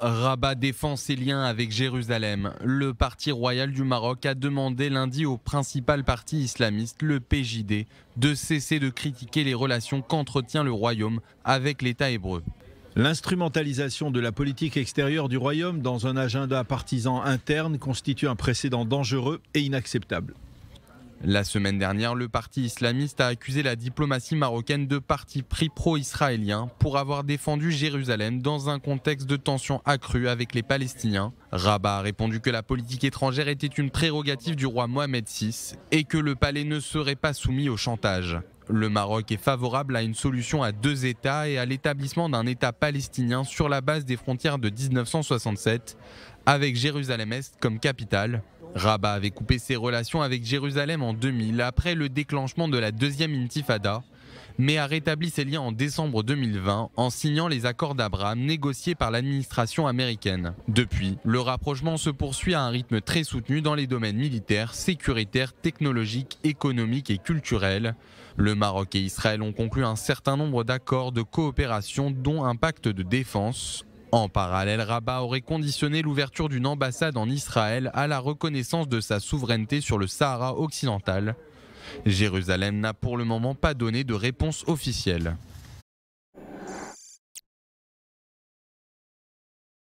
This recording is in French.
Rabat défend ses liens avec Jérusalem. Le Parti royal du Maroc a demandé lundi au principal parti islamiste, le PJD, de cesser de critiquer les relations qu'entretient le royaume avec l'État hébreu. L'instrumentalisation de la politique extérieure du royaume dans un agenda partisan interne constitue un précédent dangereux et inacceptable. La semaine dernière, le parti islamiste a accusé la diplomatie marocaine de parti pris pro-israélien pour avoir défendu Jérusalem dans un contexte de tensions accrues avec les Palestiniens. Rabat a répondu que la politique étrangère était une prérogative du roi Mohamed VI et que le palais ne serait pas soumis au chantage. Le Maroc est favorable à une solution à deux États et à l'établissement d'un État palestinien sur la base des frontières de 1967, avec Jérusalem-Est comme capitale. Rabat avait coupé ses relations avec Jérusalem en 2000 après le déclenchement de la deuxième intifada, mais a rétabli ses liens en décembre 2020 en signant les accords d'Abraham négociés par l'administration américaine. Depuis, le rapprochement se poursuit à un rythme très soutenu dans les domaines militaires, sécuritaires, technologiques, économiques et culturels. Le Maroc et Israël ont conclu un certain nombre d'accords de coopération dont un pacte de défense en parallèle, Rabat aurait conditionné l'ouverture d'une ambassade en Israël à la reconnaissance de sa souveraineté sur le Sahara occidental. Jérusalem n'a pour le moment pas donné de réponse officielle.